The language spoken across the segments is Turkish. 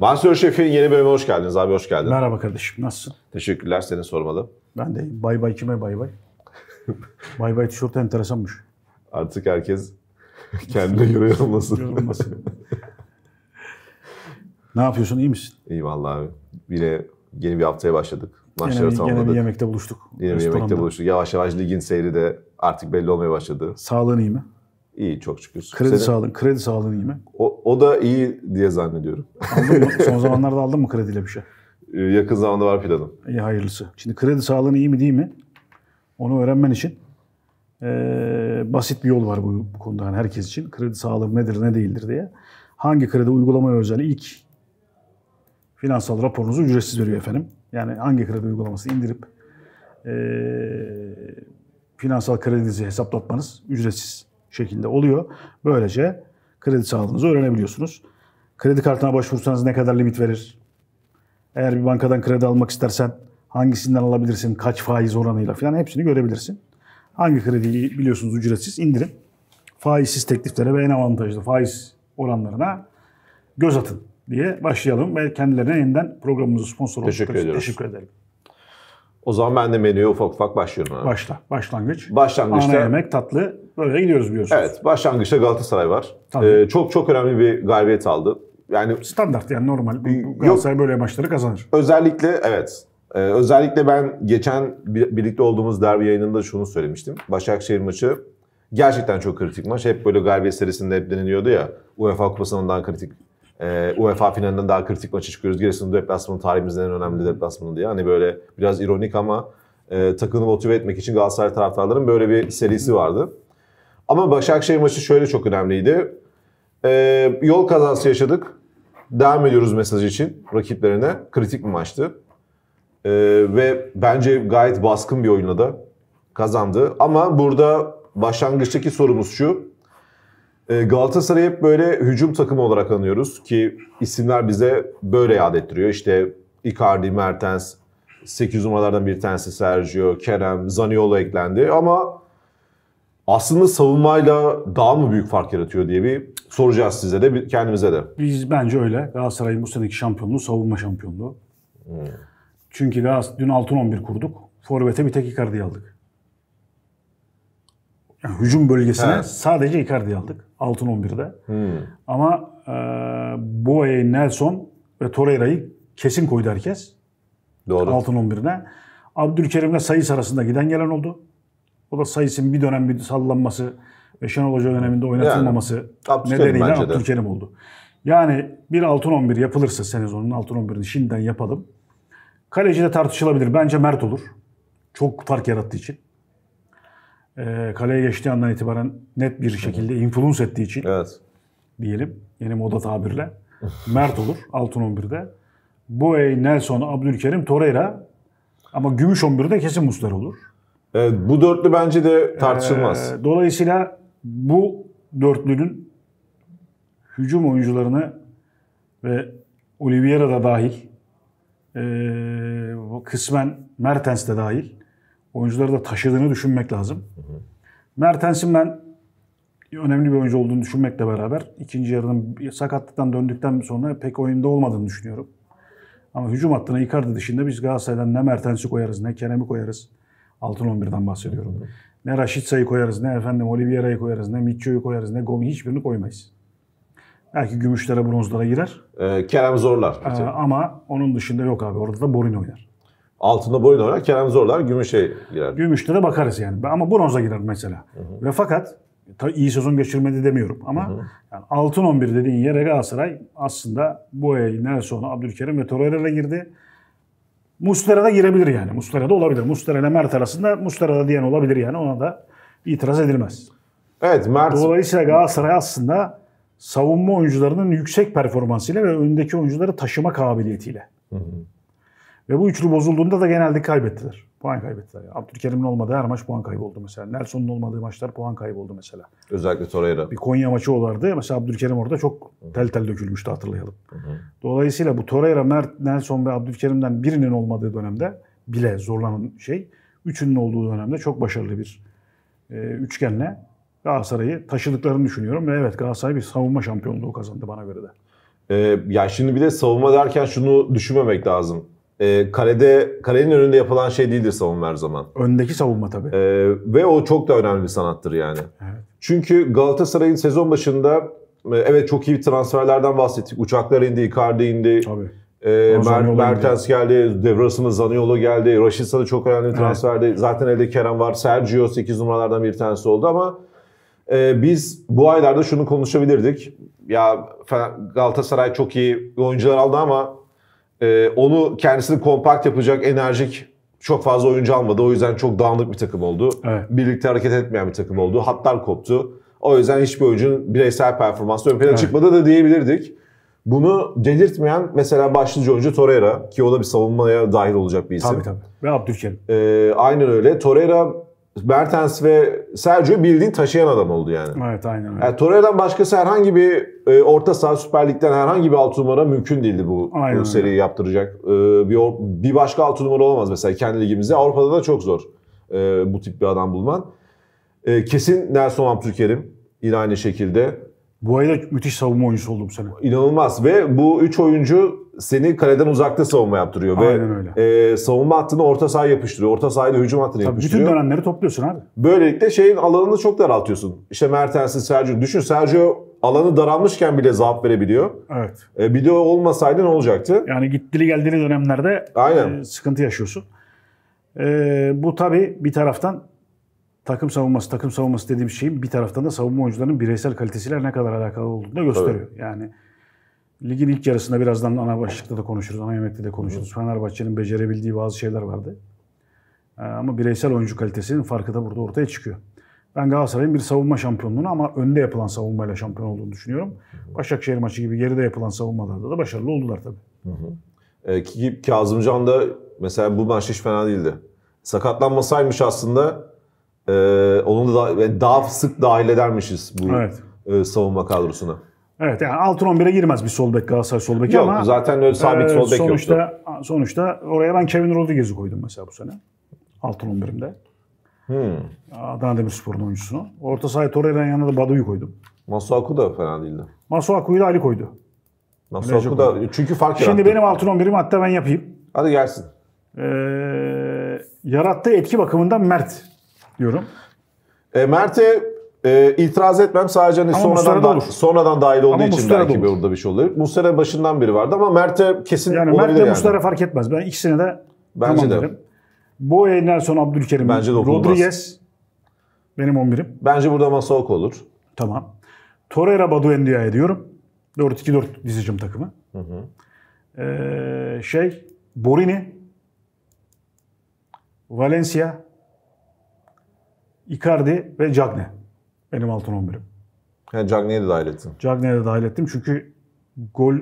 Vansör Şef'in yeni bölümüne hoş geldiniz abi hoş geldin. Merhaba kardeşim nasılsın? Teşekkürler seni sormalı. Ben de bay bay kime bay bay? bay bay tişört enteresanmış. Artık herkes kendine göre yorumlasın. yorumlasın. ne yapıyorsun iyi misin? İyi vallahi abi. Yine yeni bir haftaya başladık. Maçları yine, bir, tamamladık. Yine bir yemekte buluştuk. Yine bir yemekte buluştuk. Yavaş yavaş ligin seyri de artık belli olmaya başladı. Sağlığın iyi mi? İyi çok şükür. Kredi Senin... sağlığın, kredi sağlığın iyi mi? O, o da iyi diye zannediyorum. Aldın mı? Son zamanlarda aldın mı krediyle bir şey? Ee, yakın zamanda var planım. İyi hayırlısı. Şimdi kredi sağlığın iyi mi değil mi? Onu öğrenmen için e, basit bir yol var bu, bu konuda yani herkes için. Kredi sağlığı nedir ne değildir diye. Hangi kredi uygulamaya özel ilk finansal raporunuzu ücretsiz veriyor efendim. Yani hangi kredi uygulaması indirip e, finansal kredinizi hesaplatmanız ücretsiz şekilde oluyor. Böylece kredi sağlığınızı öğrenebiliyorsunuz. Kredi kartına başvursanız ne kadar limit verir? Eğer bir bankadan kredi almak istersen hangisinden alabilirsin, kaç faiz oranıyla falan hepsini görebilirsin. Hangi krediyi biliyorsunuz ücretsiz indirin. Faizsiz tekliflere ve en avantajlı faiz oranlarına göz atın diye başlayalım ve kendilerine yeniden programımızın sponsoru teşekkür için teşekkür edelim. O zaman ben de menüye ufak ufak başlıyorum. Başla. Başlangıç. Başlangıçta. Ana yemek, tatlı, Böyle gidiyoruz biliyorsunuz. Evet. Başlangıçta Galatasaray var. Ee, çok çok önemli bir galibiyet aldı. Yani standart yani normal. Galatasaray böyle maçları kazanır. Özellikle evet. Ee, özellikle ben geçen bir, birlikte olduğumuz derbi yayınında şunu söylemiştim. Başakşehir maçı gerçekten çok kritik maç. Hep böyle galibiyet serisinde hep deniliyordu ya. UEFA Kupası'ndan daha kritik e, UEFA finalinden daha kritik maça çıkıyoruz. Giresun deplasmanı tarihimizden en önemli deplasmanı diye. Hani böyle biraz ironik ama e, takımı motive etmek için Galatasaray taraftarların böyle bir serisi vardı. Ama Başakşehir maçı şöyle çok önemliydi. Ee, yol kazası yaşadık. Devam ediyoruz mesaj için rakiplerine. Kritik bir maçtı. Ee, ve bence gayet baskın bir oyunla da kazandı. Ama burada başlangıçtaki sorumuz şu. Ee, Galatasaray'ı hep böyle hücum takımı olarak anıyoruz ki isimler bize böyle yad ettiriyor. İşte Icardi, Mertens, 8 numaralardan bir tanesi Sergio, Kerem, Zaniolo eklendi ama aslında savunmayla daha mı büyük fark yaratıyor diye bir soracağız size de kendimize de. Biz bence öyle. Galatasaray'ın bu seneki şampiyonluğu savunma şampiyonluğu. Hmm. Çünkü Galatasaray dün 6-11 kurduk. Forvet'e bir tek Icardi aldık. Yani hücum bölgesine He. sadece Icardi aldık 6-11'de. Hmm. Ama e, Boye, Nelson ve Torreira'yı kesin koydu herkes. Doğru. 6-11'ine. Abdülkerim'le sayısı arasında giden gelen oldu. O da sayısının bir dönem bir sallanması ve Şenol Hoca döneminde oynatılmaması yani, nedeniyle Abdülkerim oldu. Yani bir altın 11 yapılırsa sezonun altın 11'ini şimdiden yapalım. Kaleci de tartışılabilir. Bence Mert olur. Çok fark yarattığı için. Ee, kaleye geçtiği andan itibaren net bir şekilde influence ettiği için. Evet. Diyelim yeni moda tabirle. Mert olur altın 11'de. Boey, Nelson, Abdülkerim, Torreira ama gümüş 11'de kesin Muslera olur. Evet, bu dörtlü bence de tartışılmaz. Ee, dolayısıyla bu dörtlünün hücum oyuncularını ve Oliveira da dahil e, kısmen Mertens de dahil oyuncuları da taşıdığını düşünmek lazım. Hı Mertens'in ben önemli bir oyuncu olduğunu düşünmekle beraber ikinci yarının sakatlıktan döndükten sonra pek oyunda olmadığını düşünüyorum. Ama hücum hattına Icardi dışında biz Galatasaray'dan ne Mertens'i koyarız ne Kerem'i koyarız Altın 11'den bahsediyorum. Ne sayı koyarız, ne efendim Oliveira'yı koyarız, ne Mitcho'yu koyarız, ne Gomi hiçbirini koymayız. Belki gümüşlere, bronzlara girer. Ee, Kerem zorlar. Ee, ama onun dışında yok abi. Orada da Borin oynar. Altında boyun oynar. Kerem zorlar. Gümüşe girer. Gümüşlere bakarız yani. Ama bronza girer mesela. Hı hı. Ve fakat iyi sezon geçirmedi demiyorum ama hı hı. Yani altın 11 dediğin yere Galatasaray aslında bu Boya'yı, Nelson'u, Abdülkerim ve Torreira'la girdi. Muslera da girebilir yani. Muslera da olabilir. Muslera ile Mert arasında Muslera da diyen olabilir yani. Ona da itiraz edilmez. Evet Mert. Dolayısıyla Galatasaray aslında savunma oyuncularının yüksek performansıyla ve öndeki oyuncuları taşıma kabiliyetiyle. Hı hı. Ve bu üçlü bozulduğunda da genelde kaybettiler puan kaybettiler. Yani. Abdülkerim'in olmadığı her maç puan kaybı oldu mesela. Nelson'un olmadığı maçlar puan kaybı oldu mesela. Özellikle Torreira. Bir Konya maçı olardı. Mesela Abdülkerim orada çok tel tel dökülmüştü hatırlayalım. Hı hı. Dolayısıyla bu Torreira, Mert, Nelson ve Abdülkerim'den birinin olmadığı dönemde bile zorlanan şey üçünün olduğu dönemde çok başarılı bir e, üçgenle Galatasaray'ı taşıdıklarını düşünüyorum ve evet Galatasaray bir savunma şampiyonluğu kazandı bana göre de. Ee, ya şimdi bir de savunma derken şunu düşünmemek lazım e, kalede kalenin önünde yapılan şey değildir savunma her zaman. Öndeki savunma tabii. E, ve o çok da önemli bir sanattır yani. Evet. Çünkü Galatasaray'ın sezon başında e, evet çok iyi transferlerden bahsettik. Uçaklar indi, Icardi indi. Tabii. E, Mer Mertens geldi, devrasında Zaniolo geldi, Raşitsa da çok önemli bir transferdi. Evet. Zaten elde Kerem var, Sergio 8 numaralardan bir tanesi oldu ama e, biz bu aylarda şunu konuşabilirdik. Ya Galatasaray çok iyi oyuncular aldı ama ee, onu kendisini kompakt yapacak, enerjik çok fazla oyuncu almadı. O yüzden çok dağınık bir takım oldu. Evet. Birlikte hareket etmeyen bir takım oldu. Hatlar koptu. O yüzden hiçbir oyuncunun bireysel performansı ön plana evet. çıkmadı da diyebilirdik. Bunu delirtmeyen mesela başlıca oyuncu Torreira ki o da bir savunmaya dahil olacak bir isim. Tabii tabii. Ve Abdülkerim. Ee, aynen öyle. Torreira Bertens ve Sergio bildiğin taşıyan adam oldu yani. Evet aynen öyle. Yani Torreira'dan başkası herhangi bir e, orta saha Süper Lig'den herhangi bir altı numara mümkün değildi bu, aynen bu seriyi yaptıracak. E, bir, bir başka altı numara olamaz mesela kendi ligimizde. Avrupa'da da çok zor e, bu tip bir adam bulman. E, kesin Nelson Abdülkerim yine aynı şekilde. Bu ayda müthiş savunma oyuncusu oldu bu sene. İnanılmaz ve bu üç oyuncu seni kaleden uzakta savunma yaptırıyor. Aynen ve öyle. E, savunma hattını orta saha yapıştırıyor. Orta sahayla hücum hattını Tabii yapıştırıyor. Bütün dönemleri topluyorsun abi. Böylelikle şeyin alanını çok daraltıyorsun. İşte Mertens'in Sergio. Düşün Sergio alanı daralmışken bile zaaf verebiliyor. Evet. E, bir de olmasaydı ne olacaktı? Yani gittili geldiğini dönemlerde Aynen. E, sıkıntı yaşıyorsun. E, bu tabii bir taraftan takım savunması, takım savunması dediğim şeyin bir taraftan da savunma oyuncularının bireysel kalitesiyle ne kadar alakalı olduğunu da gösteriyor. Tabii. Yani Ligin ilk yarısında birazdan ana başlıkta da konuşuruz, ana yemekte de konuşuruz. Fenerbahçe'nin becerebildiği bazı şeyler vardı. Ee, ama bireysel oyuncu kalitesinin farkı da burada ortaya çıkıyor. Ben Galatasaray'ın bir savunma şampiyonluğunu ama önde yapılan savunmayla şampiyon olduğunu düşünüyorum. Başakşehir maçı gibi geride yapılan savunmalarda da başarılı oldular tabii. Hı hı. E, Kazımcan da mesela bu maç hiç fena değildi. Sakatlanmasaymış aslında e, onu da daha, daha sık dahil edermişiz bu evet. e, savunma kadrosuna. Evet yani altın 11'e girmez bir sol bek Galatasaray sol beki ama zaten öyle sabit e, sol bek sonuçta, yoktu. Sonuçta oraya ben Kevin Rodriguez'i koydum mesela bu sene. Altın 11'imde. Hmm. Adana Demirspor'un oyuncusunu. Orta sahaya Torreira'nın yanına da Badu'yu koydum. Masuaku da fena değildi. Masuaku'yu da Ali koydu. Masuaku da çünkü fark Şimdi benim altın 11'im hatta ben yapayım. Hadi gelsin. Ee, yarattığı etki bakımından Mert diyorum. E, Mert'e e, itiraz etmem sadece hani ama sonradan, da, sonradan dahil olduğu ama için Muslera belki bir orada bir şey olabilir. Muslera başından biri vardı ama Mert'e kesin yani olabilir Mert yani. Muslera fark etmez. Ben ikisine de Bence tamam de. derim. Boye, Nelson, Abdülkerim, Bence de Rodriguez benim 11'im. Bence burada Masok olur. Tamam. Torreira Badu Endia'ya diyorum. 4-2-4 dizicim takımı. Hı hı. Ee, şey Borini Valencia Icardi ve Cagne. Benim altın 11'im. Yani cagneye de dahil ettin. Cagneye de dahil ettim çünkü gol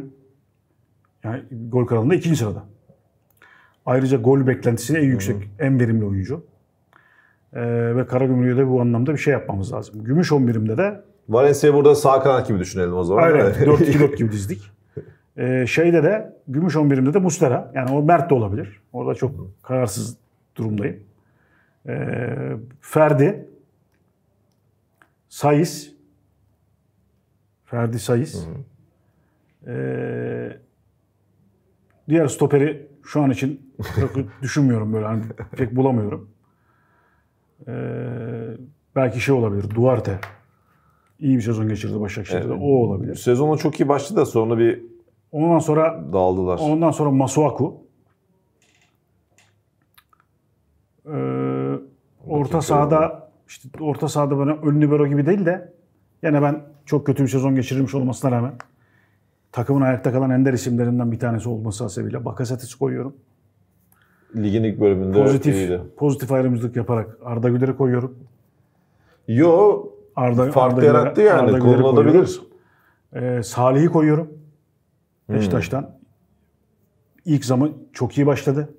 yani gol kralında ikinci sırada. Ayrıca gol beklentisi en yüksek, Hı-hı. en verimli oyuncu. Ee, ve Karagümrük'e de bu anlamda bir şey yapmamız lazım. Gümüş 11'imde de... Valencia burada sağ kanat gibi düşünelim o zaman. Aynen, 4-2-4 gibi dizdik. Ee, şeyde de, Gümüş 11'imde de Mustera. Yani o Mert de olabilir. Orada çok hı kararsız durumdayım. Ee, Ferdi, Sayıs, Ferdi Sayıs. Ee, diğer stoperi şu an için düşünmüyorum böyle. Hani pek bulamıyorum. Ee, belki şey olabilir. Duarte. İyi bir sezon geçirdi Başakşehir'de. Evet. O olabilir. Sezonu çok iyi başladı da sonra bir ondan sonra Daldılar. Ondan sonra Masuaku. Ee, orta sahada işte orta sahada böyle ön libero gibi değil de yani ben çok kötü bir sezon geçirmiş olmasına rağmen takımın ayakta kalan ender isimlerinden bir tanesi olması hasebiyle Bakasetis'i koyuyorum. Ligin ilk bölümünde pozitif, iyiydi. Pozitif ayrımcılık yaparak Arda Güler'i koyuyorum. Yo, Arda, fark Arda yarattı Güler, yani. Arda Kullanılabilir. Ee, Salih'i koyuyorum. Beşiktaş'tan. Hmm. İlk zaman çok iyi başladı.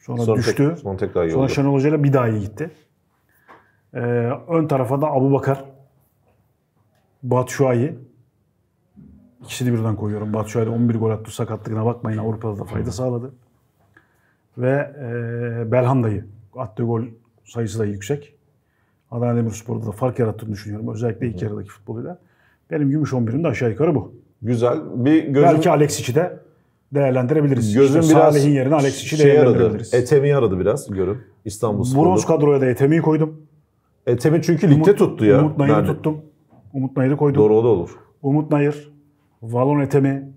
Sonra, sonra düştü. Tek, sonra tekrar iyi Sonra oldu. Şenol Hoca'yla bir daha iyi gitti. Ee, ön tarafa da Abu Bakar, Batshuayi. İkisini birden koyuyorum. Batshuayi de 11 gol attı. Sakatlığına bakmayın. Avrupa'da da fayda sağladı. Ve e, Belhanda'yı. Attığı gol sayısı da yüksek. Adana Demirspor'da da fark yarattığını düşünüyorum. Özellikle ilk yarıdaki futboluyla. Benim gümüş 11'im de aşağı yukarı bu. Güzel. Bir gözüm... Belki Alexic'i de değerlendirebiliriz. Gözüm işte biraz Salih'in yerine Alexic'i şey değerlendirebiliriz. Aradı, etemi aradı biraz görüm, İstanbul Spor'da. Bronz kadroya da Etemi'yi koydum. E, Temin çünkü ligde tuttu ya. Umut Nayır'ı Nerede? tuttum. Umut Nayır'ı koydum. Doğru o da olur. Umut Nayır, Valon Etemi.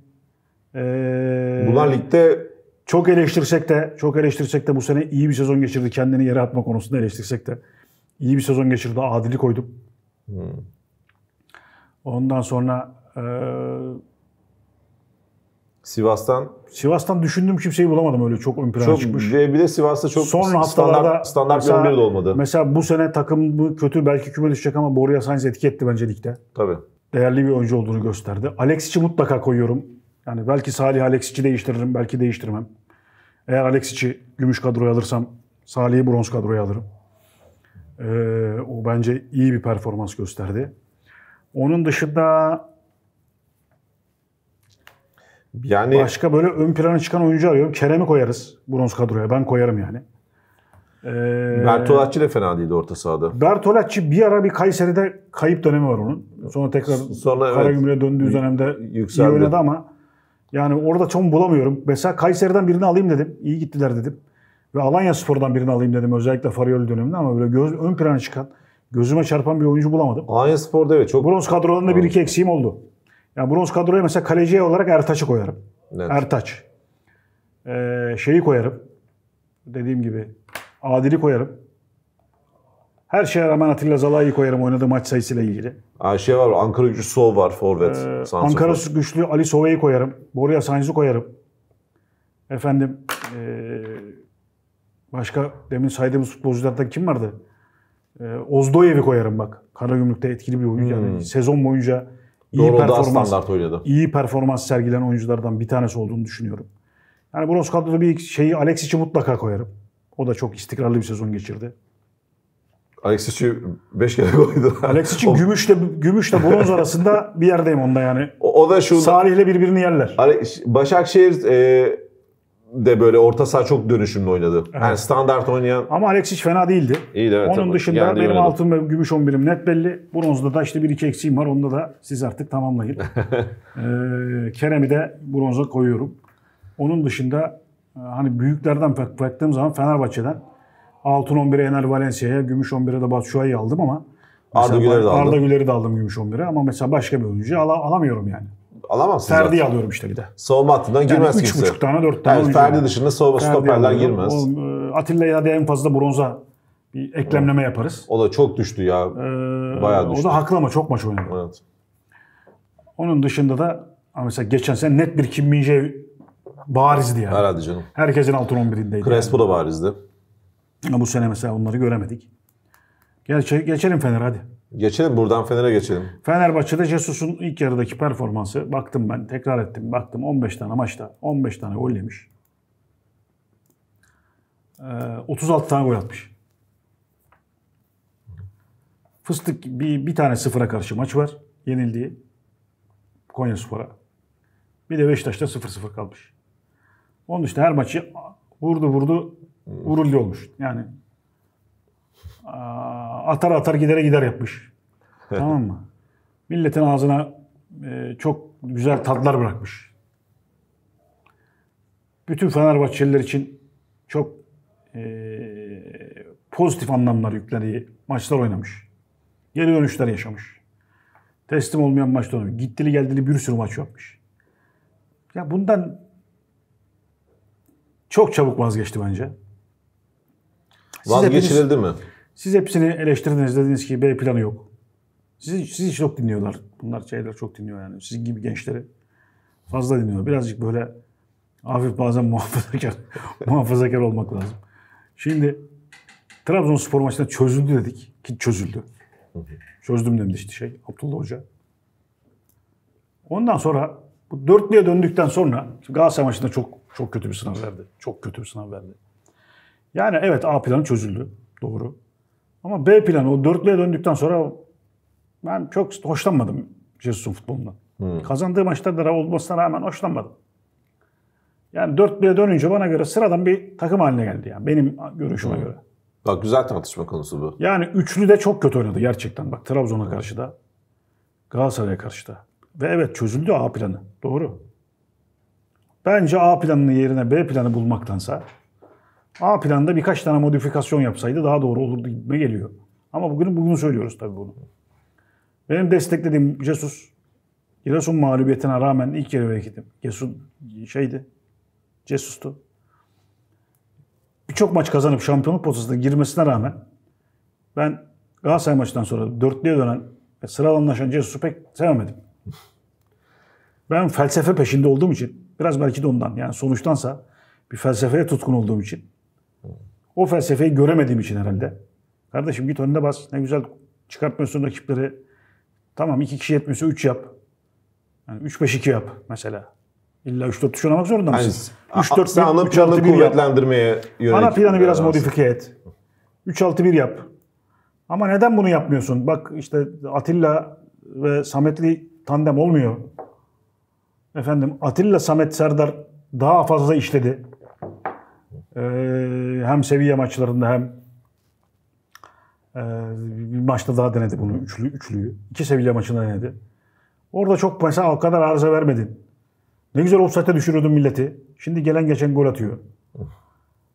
Ee, Bunlar ligde çok eleştirsek de, çok eleştirsek de bu sene iyi bir sezon geçirdi. Kendini yere atma konusunda eleştirsek de. iyi bir sezon geçirdi. Adil'i koydum. Hmm. Ondan sonra e, Sivas'tan Sivas'tan düşündüm kimseyi bulamadım öyle çok ön plana çok, çıkmış. Ve bir de Sivas'ta çok Sonra standart, standart mesela, de olmadı. Mesela bu sene takım bu kötü belki küme düşecek ama Borja Sainz etki etti bence ligde. Tabii. Değerli bir oyuncu olduğunu gösterdi. Alexic'i mutlaka koyuyorum. Yani belki Salih Alexic'i değiştiririm, belki değiştirmem. Eğer Alexic'i gümüş kadroya alırsam Salih'i bronz kadroya alırım. Ee, o bence iyi bir performans gösterdi. Onun dışında yani Başka böyle ön plana çıkan oyuncu arıyorum. Kerem'i koyarız bronz kadroya. Ben koyarım yani. Ee, Bertolacci de fena değildi orta sahada. Bertolacci bir ara bir Kayseri'de kayıp dönemi var onun. Sonra tekrar Sonra, Karagümrük'e evet, döndüğü dönemde yükseldi. iyi oynadı ama yani orada çok bulamıyorum. Mesela Kayseri'den birini alayım dedim. İyi gittiler dedim. Ve Alanya Spor'dan birini alayım dedim özellikle Farioli döneminde ama böyle göz, ön plana çıkan, gözüme çarpan bir oyuncu bulamadım. Alanya Spor'da evet çok... Bronz kadrolarında bir iki eksiğim oldu. Yani bronz kadroya mesela kaleciye olarak Ertaç'ı koyarım. Evet. Ertaç. Ee, şeyi koyarım. Dediğim gibi Adil'i koyarım. Her şeye rağmen Atilla Zalai'yi koyarım oynadığı maç sayısıyla ilgili. Aa, şey var, Ankara güçlü sol var, forvet. Ee, Ankara var. güçlü Ali Sova'yı koyarım. Boruya Sainz'i koyarım. Efendim, ee, başka demin saydığımız futbolcularda kim vardı? Ee, Ozdoyev'i koyarım bak. Karagümrük'te etkili bir oyuncu. Hmm. Yani sezon boyunca iyi Doğru, performans, standart oynadı. iyi performans sergilen oyunculardan bir tanesi olduğunu düşünüyorum. Yani bronz kadroda bir şeyi Alexic'i mutlaka koyarım. O da çok istikrarlı bir sezon geçirdi. Alexic'i 5 kere koydu. Alexic'in gümüşle gümüşle bronz arasında bir yerdeyim onda yani. O, o da şu Salih'le birbirini yerler. Başakşehir e, de böyle orta saha çok dönüşümlü oynadı. Evet. Yani standart oynayan. Ama Alex hiç fena değildi. İyiydi evet. Onun ama dışında Geldi benim altın ve gümüş 11'im net belli. Bronzda da işte bir iki eksiğim var. Onda da siz artık tamamlayın. ee, Kerem'i de bronza koyuyorum. Onun dışında e, hani büyüklerden baktığım zaman Fenerbahçe'den altın 11'e Enel Valencia'ya, gümüş 11'e de Batshuayi'yi aldım ama Arda Güler'i de aldım. Arda Güler'i de aldım gümüş 11'e ama mesela başka bir oyuncu al alamıyorum yani alamazsın. Ferdi alıyorum işte bir de. Savunma hattından yani girmez kimse. 3,5 tane 4 tane. Yani Ferdi dışında savunma Ferdi stoperler girmez. E, Atilla ya da en fazla bronza bir eklemleme yaparız. O da çok düştü ya. Ee, Bayağı düştü. O da haklı ama çok maç oynadı. Evet. Onun dışında da mesela geçen sene net bir Kim Minje barizdi yani. Herhalde canım. Herkesin altın 11'indeydi. Crespo yani. da barizdi. bu sene mesela onları göremedik. Geç, geçelim Fener hadi. Geçelim buradan Fener'e geçelim. Fenerbahçe'de Jesus'un ilk yarıdaki performansı baktım ben tekrar ettim baktım 15 tane maçta 15 tane gol yemiş. Ee, 36 tane gol atmış. Fıstık bir, bir tane sıfıra karşı maç var. Yenildiği Konya Spor'a. Bir de Beşiktaş'ta 0-0 kalmış. Onun için her maçı vurdu vurdu hmm. vuruldu olmuş. Yani atar atar gidere gider yapmış. tamam mı? Milletin ağzına e, çok güzel tatlar bırakmış. Bütün Fenerbahçeliler için çok e, pozitif anlamlar yüklediği maçlar oynamış. Geri dönüşler yaşamış. Teslim olmayan maçta oynamış. Gittili geldili bir sürü maç yapmış. Ya bundan çok çabuk vazgeçti bence. Siz Vazgeçildi hepiniz, mi? Siz hepsini eleştirdiniz. Dediniz ki B planı yok. Sizi, sizi çok dinliyorlar. Bunlar şeyler çok dinliyor yani. Sizin gibi gençleri fazla dinliyor. Birazcık böyle hafif bazen muhafazakar, muhafazakar olmak lazım. Şimdi Trabzonspor maçında çözüldü dedik ki çözüldü. Çözdüm demişti şey Abdullah Hoca. Ondan sonra bu dörtlüye döndükten sonra Galatasaray maçında çok çok kötü bir sınav verdi. Çok kötü bir sınav verdi. Yani evet A planı çözüldü. Doğru. Ama B planı o dörtlüye döndükten sonra ben çok hoşlanmadım Jesus'un futbolundan. Hmm. Kazandığı maçlarda da olmasına rağmen hoşlanmadım. Yani 4 dönünce bana göre sıradan bir takım haline geldi yani benim görüşüme hmm. göre. Bak güzel tartışma konusu bu. Yani üçlü de çok kötü oynadı gerçekten. Bak Trabzon'a hmm. karşı da Galatasaray'a karşı da. Ve evet çözüldü A planı. Doğru. Bence A planının yerine B planı bulmaktansa A planda birkaç tane modifikasyon yapsaydı daha doğru olurdu gibi geliyor. Ama bugün bugün söylüyoruz tabii bunu. Benim desteklediğim Jesus, Giresun mağlubiyetine rağmen ilk yarı hareketim. Giresun şeydi, Jesus'tu. Birçok maç kazanıp şampiyonluk potasına girmesine rağmen ben Galatasaray maçından sonra dörtlüye dönen ve sıralanlaşan Jesus'u pek sevmedim. Ben felsefe peşinde olduğum için, biraz belki de ondan yani sonuçtansa bir felsefeye tutkun olduğum için o felsefeyi göremediğim için herhalde. Kardeşim git önüne bas. Ne güzel çıkartmıyorsun rakipleri. Tamam iki kişi yetmiyorsa üç yap. Yani 3-5-2 yap mesela. İlla 3-4 3 oynamak zorunda mısın? Yani, 3-4-1, ana planı kuvvetlendirmeye yönelik. Ana planı biraz lazım. modifiye et. 3-6-1 yap. Ama neden bunu yapmıyorsun? Bak işte Atilla ve Sametli tandem olmuyor. Efendim Atilla Samet Serdar daha fazla işledi. Ee, hem seviye maçlarında hem e, bir maçta daha denedi bunu üçlü, üçlüyü. İki seviye maçında denedi. Orada çok mesela o kadar arıza vermedin. Ne güzel offside'e düşürüyordun milleti. Şimdi gelen geçen gol atıyor.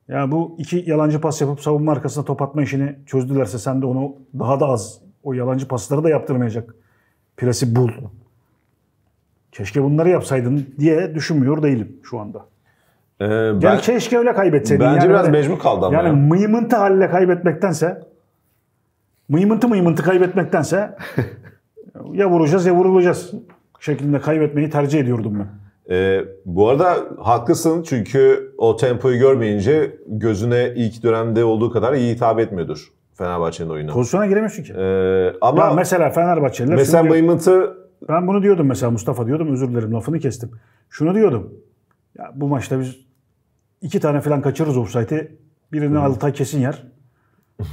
Yani bu iki yalancı pas yapıp savunma arkasına top atma işini çözdülerse sen de onu daha da az o yalancı pasları da yaptırmayacak presi bul. Keşke bunları yapsaydın diye düşünmüyor değilim şu anda. Ee, ben, yani keşke öyle kaybetseydin. Bence yani biraz mecbur kaldı ama. Yani ya. mıymıntı haline kaybetmektense mıymıntı mıymıntı kaybetmektense ya vuracağız ya vurulacağız şeklinde kaybetmeyi tercih ediyordum ben. Ee, bu arada haklısın çünkü o tempoyu görmeyince gözüne ilk dönemde olduğu kadar iyi hitap etmiyordur Fenerbahçe'nin oyunu. Pozisyona giremiyorsun ki. Ee, ama ya mesela Fenerbahçeliler... Mesela Mıymıntı... Ben bunu diyordum mesela Mustafa diyordum özür dilerim lafını kestim. Şunu diyordum. Ya bu maçta biz iki tane falan kaçırırız offside'i. Birini Altay kesin yer.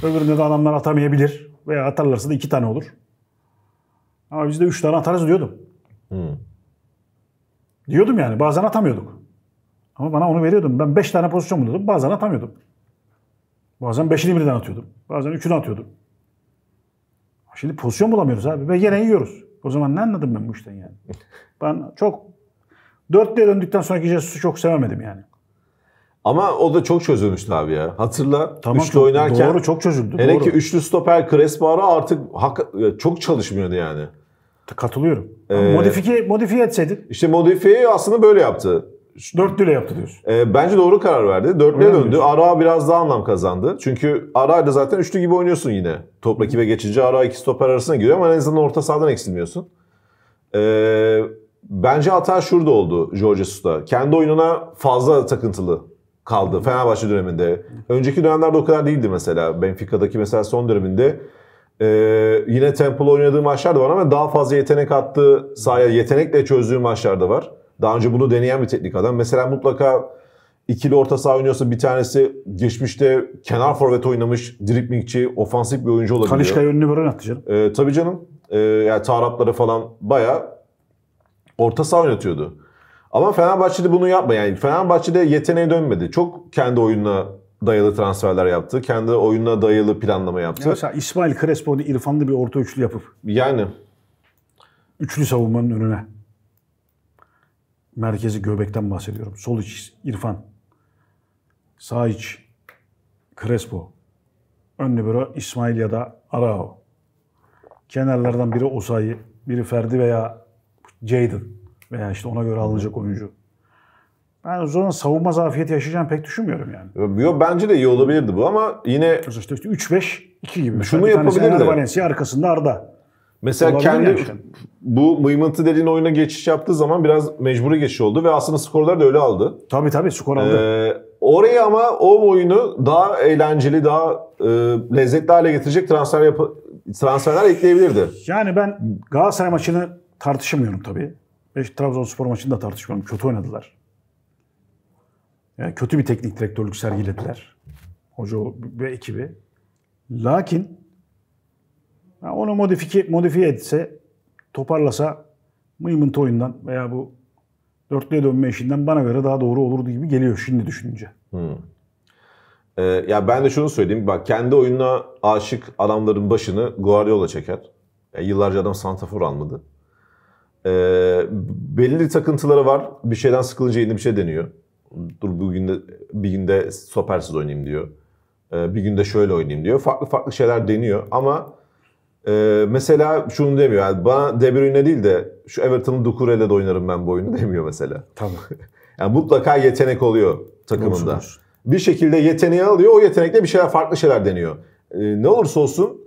Öbüründe de adamlar atamayabilir. Veya atarlarsa da iki tane olur. Ama biz de üç tane atarız diyordum. Hı. Diyordum yani. Bazen atamıyorduk. Ama bana onu veriyordum. Ben beş tane pozisyon buluyordum. Bazen atamıyordum. Bazen beşini birden atıyordum. Bazen üçünü atıyordum. Şimdi pozisyon bulamıyoruz abi. Ve yine yiyoruz. O zaman ne anladım ben bu işten yani? Ben çok dörtlüye döndükten sonraki Jesus'u çok sevemedim yani. Ama o da çok çözülmüştü abi ya. Hatırla. Tamam, üçlü çok, oynarken. Doğru çok çözüldü. Hele ki üçlü stoper Crespo'ya artık hak, çok çalışmıyordu yani. Katılıyorum. Ee, modifiye, modifiye etseydin. İşte modifiye aslında böyle yaptı. Dörtlüyle yaptı diyorsun. E, bence doğru karar verdi. Dörtlüye Öyle döndü. Ara biraz daha anlam kazandı. Çünkü Ara da zaten üçlü gibi oynuyorsun yine. Top rakibe geçince Ara iki stoper arasına giriyor ama en azından orta sahadan eksilmiyorsun. E, bence hata şurada oldu Jorge Susta. Kendi oyununa fazla takıntılı kaldı Fenerbahçe döneminde. Önceki dönemlerde o kadar değildi mesela. Benfica'daki mesela son döneminde e, yine tempolu oynadığı maçlar da var ama daha fazla yetenek attığı sahaya yetenekle çözdüğü maçlar da var. Daha önce bunu deneyen bir teknik adam. Mesela mutlaka ikili orta saha oynuyorsa bir tanesi geçmişte kenar forvet oynamış, driplingçi, ofansif bir oyuncu olabiliyor. Kalişka'yı önüne veren attı canım. E, tabii canım. E, yani tarapları falan baya orta saha oynatıyordu. Ama Fenerbahçe'de bunu yapma yani. Fenerbahçe'de yeteneğe dönmedi. Çok kendi oyununa dayalı transferler yaptı. Kendi oyununa dayalı planlama yaptı. Ya mesela İsmail Crespo'da İrfan'da bir orta üçlü yapıp. Yani. Üçlü savunmanın önüne. Merkezi göbekten bahsediyorum. Sol iç İrfan. Sağ iç Crespo. Ön libero İsmail ya da Arao. Kenarlardan biri Osayi, biri Ferdi veya Jadon veya işte ona göre alınacak oyuncu. Ben o zaman savunma zafiyeti yaşayacağını pek düşünmüyorum yani. Yo, bence de iyi olabilirdi bu ama yine... İşte, işte 3-5-2 gibi. Şunu yapabilirdi. Valencia arkasında Arda. Mesela olabilir kendi yani. bu mıymıntı dediğin oyuna geçiş yaptığı zaman biraz mecburi geçiş oldu ve aslında skorları da öyle aldı. Tabii tabii skor aldı. Ee, oraya ama o oyunu daha eğlenceli, daha e, lezzetli hale getirecek transfer yapı transferler ekleyebilirdi. Yani ben Galatasaray maçını tartışamıyorum tabii. Beş Trabzonspor maçını da tartışmıyorum. Kötü oynadılar. Yani kötü bir teknik direktörlük sergilediler. Hoca ve ekibi. Lakin yani onu modifiye, modifiye etse, toparlasa mıymıntı oyundan veya bu dörtlüye dönme işinden bana göre daha doğru olurdu gibi geliyor şimdi düşününce. Hmm. Ee, ya ben de şunu söyleyeyim. Bak kendi oyununa aşık adamların başını Guardiola çeker. Ya yıllarca adam Santafor almadı. E, belli takıntıları var. Bir şeyden sıkılınca yeni bir şey deniyor. Dur bugün de bir günde stopersiz oynayayım diyor. E, bir günde şöyle oynayayım diyor. Farklı farklı şeyler deniyor ama ee, mesela şunu demiyor. Yani bana De Bruyne değil de şu Everton'ın Dukure'yle de oynarım ben bu oyunu demiyor mesela. Tamam. yani mutlaka yetenek oluyor takımında. Olsunlar. Bir şekilde yeteneği alıyor. O yetenekle bir şeyler farklı şeyler deniyor. Ee, ne olursa olsun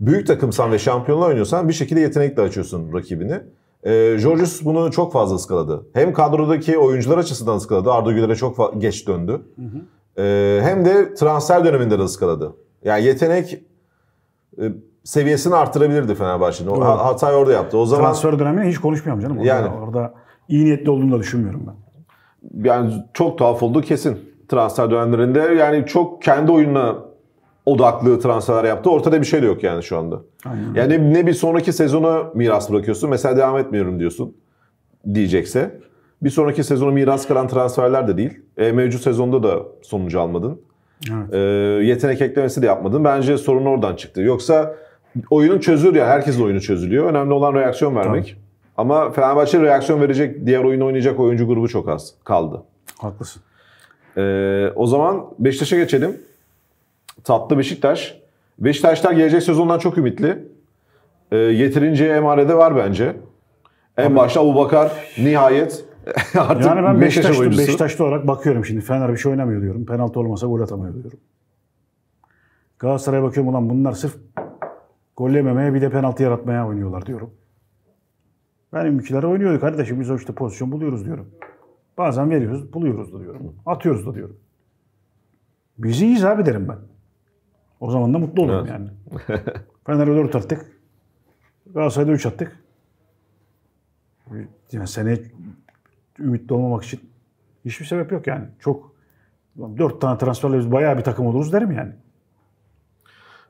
büyük takımsan ve şampiyonla oynuyorsan bir şekilde yetenekle açıyorsun rakibini. E, ee, Georgios bunu çok fazla ıskaladı. Hem kadrodaki oyuncular açısından ıskaladı. Arda Güler'e çok geç döndü. Hı hı. E, ee, hem de transfer döneminde de ıskaladı. Yani yetenek e, seviyesini artırabilirdi Fenerbahçe'nin. O hatayı orada yaptı. O zaman transfer döneminde hiç konuşmuyorum canım. Orada, yani orada iyi niyetli olduğunu da düşünmüyorum ben. Yani çok tuhaf oldu kesin transfer dönemlerinde. Yani çok kendi oyununa odaklı transferler yaptı. Ortada bir şey de yok yani şu anda. Aynen. Yani ne bir sonraki sezona miras bırakıyorsun. Mesela devam etmiyorum diyorsun diyecekse. Bir sonraki sezonu miras kalan transferler de değil. E, mevcut sezonda da sonucu almadın. Evet. E, yetenek eklemesi de yapmadın. Bence sorun oradan çıktı. Yoksa oyunun çözülür ya. Herkesin oyunu çözülüyor. Önemli olan reaksiyon vermek. Tabii. Ama Fenerbahçe reaksiyon verecek, diğer oyunu oynayacak oyuncu grubu çok az kaldı. Haklısın. E, o zaman Beşiktaş'a geçelim. Tatlı Beşiktaş. Beşiktaşlar gelecek sezondan çok ümitli. E, ee, yeterince emarede var bence. En Abi, başta Abu Bakar nihayet artık yani ben Beşiktaşlı, oyuncusu. Beşiktaşlı olarak bakıyorum şimdi. Fener bir şey oynamıyor diyorum. Penaltı olmasa gol atamıyor diyorum. Galatasaray'a bakıyorum ulan bunlar sırf gol yememeye bir de penaltı yaratmaya oynuyorlar diyorum. Benim ümkilere oynuyordu kardeşim biz o işte pozisyon buluyoruz diyorum. Bazen veriyoruz, buluyoruz da diyorum. Atıyoruz da diyorum. Biz iyiyiz abi derim ben. O zaman da mutlu olurum evet. yani. Fener'e 4 attık. Galatasaray'da 3 attık. Yani sene ümitli olmamak için hiçbir sebep yok yani. Çok dört tane transferle biz bayağı bir takım oluruz derim yani.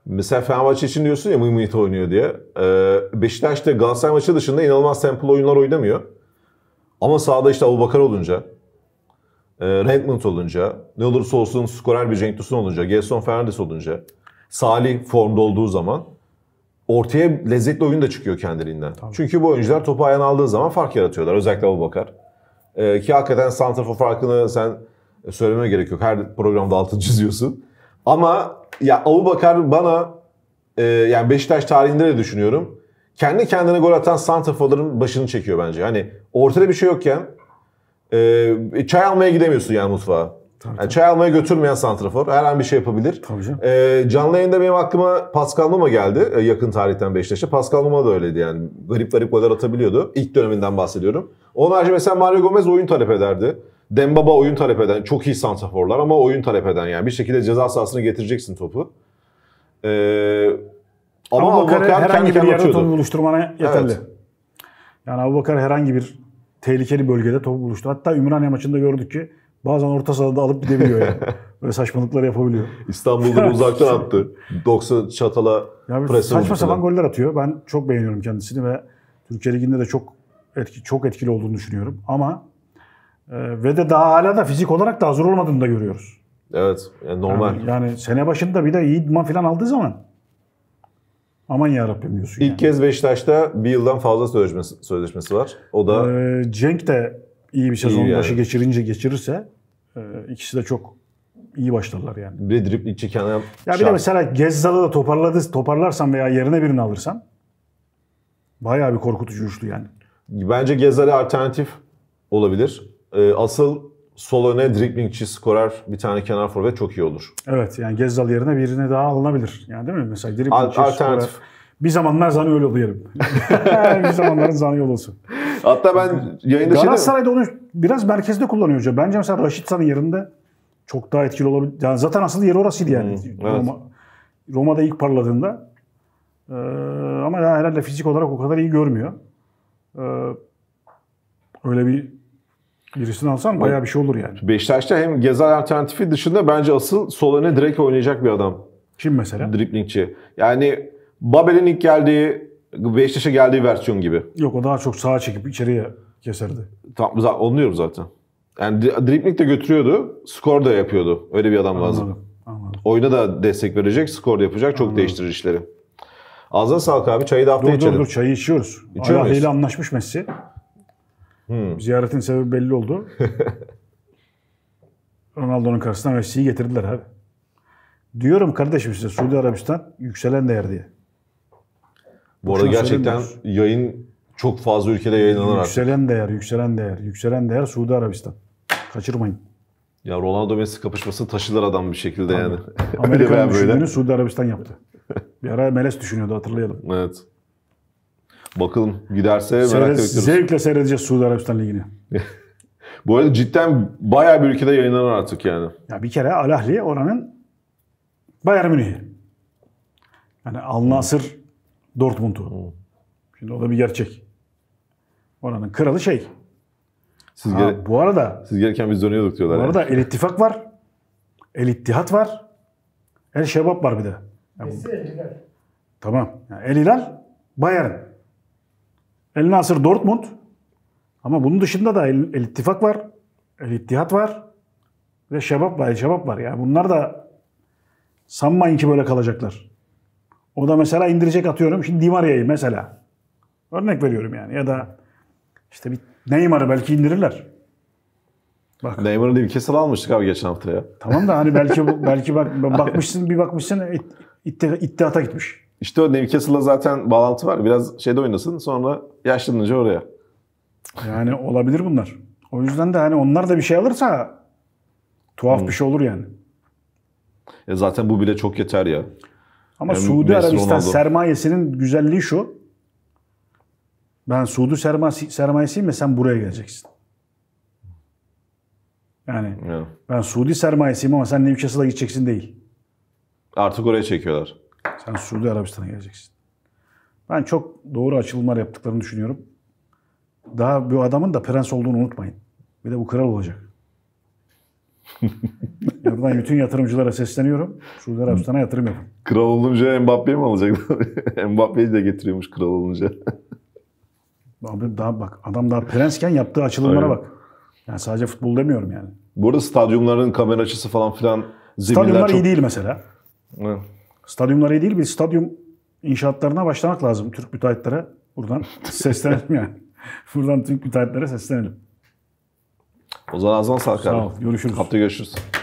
Mesela Fenerbahçe için diyorsun ya Mimit oynuyor diye. Ee, Beşiktaş da Galatasaray maçı dışında inanılmaz tempolu oyunlar oynamıyor. Ama sahada işte Abubakar olunca, e, Redmond olunca, ne olursa olsun skorer bir Cenk Tosun olunca, Gelson Fernandes olunca, Salih formda olduğu zaman ortaya lezzetli oyun da çıkıyor kendiliğinden. Tabii. Çünkü bu oyuncular topu ayağına aldığı zaman fark yaratıyorlar. Özellikle Abu Bakar. Ee, ki hakikaten Santrafor farkını sen söylemeye gerek yok. Her programda altını çiziyorsun. Ama ya Abu Bakar bana e, yani Beşiktaş tarihinde de düşünüyorum. Kendi kendine gol atan Santrafor'ların başını çekiyor bence. Hani ortada bir şey yokken e, çay almaya gidemiyorsun yani mutfağa. Tabii, yani tabii. Çay almaya götürmeyen santrafor. Her an bir şey yapabilir. Tabii canım. Ee, canlı yayında benim aklıma Pascal Numa geldi. Ee, yakın tarihten Beşiktaş'a. Pascal Numa da öyleydi yani. Garip garip goller atabiliyordu. İlk döneminden bahsediyorum. Onun haricinde mesela Mario Gomez oyun talep ederdi. Dembaba oyun talep eden. Çok iyi santraforlar ama oyun talep eden yani. Bir şekilde ceza sahasına getireceksin topu. Ee, ama Abubakar herhangi bir yerde topu buluşturmana yeterli. Evet. Yani Abubakar herhangi bir tehlikeli bölgede topu buluştu. Hatta Ümraniye maçında gördük ki Bazen orta sahada alıp gidebiliyor yani. Böyle saçmalıkları yapabiliyor. İstanbul'da uzaktan attı. 90 çatala yani Saçma sapan goller atıyor. Ben çok beğeniyorum kendisini ve Türkiye Ligi'nde de çok etki, çok etkili olduğunu düşünüyorum. Ama e, ve de daha hala da fizik olarak da hazır olmadığını da görüyoruz. Evet. Yani normal. Yani, yani sene başında bir de iyi idman falan aldığı zaman aman yarabbim diyorsun. İlk yani. kez Beşiktaş'ta bir yıldan fazla sözleşmesi, sözleşmesi var. O da ee, Cenk de iyi bir sezon iyi yani. geçirince geçirirse ee, ikisi de çok iyi başladılar yani. Bir de driblingçi Kenan Ya bir de mesela Gezzal'ı da toparladı, toparlarsan veya yerine birini alırsan bayağı bir korkutucu uçtu yani. Bence Gezzal'e alternatif olabilir. Ee, asıl sol öne driblingçi skorer bir tane kenar forvet çok iyi olur. Evet yani Gezzal yerine birini daha alınabilir. Yani değil mi? Mesela driblingçi Al- alternatif. skorer. Bir zamanlar zanı öyle oluyorum. bir zamanların zanı olsun. Hatta ben yayında şey Galatasaray'da onu biraz merkezde kullanıyor hoca. Bence mesela Raşitsa'nın yerinde çok daha etkili olabilir. Yani zaten asıl yeri orasıydı yani. Hmm, evet. Roma, Roma'da ilk parladığında. Ee, ama daha herhalde fizik olarak o kadar iyi görmüyor. Ee, öyle bir birisini alsan bayağı bir şey olur yani. Beşiktaş'ta hem gezer alternatifi dışında bence asıl sol öne direkt oynayacak bir adam. Kim mesela? Driplingçi. Yani Babel'in ilk geldiği 5. Beşiktaş'a geldiği versiyon gibi. Yok o daha çok sağa çekip içeriye keserdi. Tamam onu diyorum zaten. Yani dripling de götürüyordu, skor da yapıyordu. Öyle bir adam lazım. Anladım. Oyuna da destek verecek, skor da yapacak. Çok anladım. değiştirir işleri. Ağzına sağlık abi. Çayı da haftaya içelim. Dur dur çayı içiyoruz. İçiyor Ayağı ile anlaşmış Messi. Hmm. Ziyaretin sebebi belli oldu. Ronaldo'nun karşısına Messi'yi getirdiler abi. Diyorum kardeşim size Suudi Arabistan yükselen değer diye. Bu arada gerçekten yayın çok fazla ülkede yayınlanan Yükselen artık. değer, yükselen değer, yükselen değer Suudi Arabistan. Kaçırmayın. Ya Ronaldo Messi kapışmasını taşılar adam bir şekilde Tabii. yani. Amerika'nın düşündüğünü Suudi Arabistan yaptı. Bir ara Meles düşünüyordu hatırlayalım. Evet. Bakalım giderse merak Seyret, Zevkle seyredeceğiz Suudi Arabistan Ligi'ni. Bu arada cidden bayağı bir ülkede yayınlanır artık yani. Ya bir kere Al Ahly oranın Bayern Münih'i. Yani Al Nasır Dortmund'u. Şimdi o da bir gerçek. Oranın kralı şey. Siz ha, gere- bu arada siz gelirken biz dönüyorduk diyorlar. Bu yani. arada El İttifak var. El İttihat var. El Şebap var bir de. Yani, Messi El Hilal. Tamam. Yani El Hilal Bayern. El Nasır Dortmund. Ama bunun dışında da El, El İttifak var. El İttihat var. Ve Şebap var. El Şebap var. Yani bunlar da sanmayın ki böyle kalacaklar. O da mesela indirecek atıyorum. Şimdi Dimaria'yı mesela. Örnek veriyorum yani. Ya da işte bir Neymar'ı belki indirirler. Bak. Neymar'ı değil kesel almıştık abi geçen hafta ya. Tamam da hani belki belki bak bakmışsın bir bakmışsın it, it, ittihata gitmiş. İşte o Newcastle'la zaten bağlantı var. Biraz şeyde oynasın sonra yaşlanınca oraya. Yani olabilir bunlar. O yüzden de hani onlar da bir şey alırsa tuhaf hmm. bir şey olur yani. E zaten bu bile çok yeter ya. Ama yani Suudi Messi Arabistan Ronaldo. sermayesinin güzelliği şu. Ben Suudi sermayesi, sermayesiyim ve sen buraya geleceksin. Yani yeah. ben Suudi sermayesiyim ama sen Newcastle'a gideceksin değil. Artık oraya çekiyorlar. Sen Suudi Arabistan'a geleceksin. Ben çok doğru açılımlar yaptıklarını düşünüyorum. Daha bu adamın da prens olduğunu unutmayın. Bir de bu kral olacak. Buradan bütün yatırımcılara sesleniyorum. Suudi Arabistan'a yatırım yapın. Kral olunca Mbappe'yi mi alacaklar? Mbappe'yi de getiriyormuş kral olunca. Abi daha bak adam daha prensken yaptığı açılımlara Aynen. bak. Yani sadece futbol demiyorum yani. Burada stadyumların kamera açısı falan filan zeminler Stadyumlar çok... iyi değil mesela. Hı. Stadyumlar iyi değil. Bir stadyum inşaatlarına başlamak lazım Türk müteahhitlere. Buradan seslenelim yani. Buradan Türk müteahhitlere seslenelim. O zaman ağzına sağlık Sağ abi. Görüşürüz. Haftaya görüşürüz.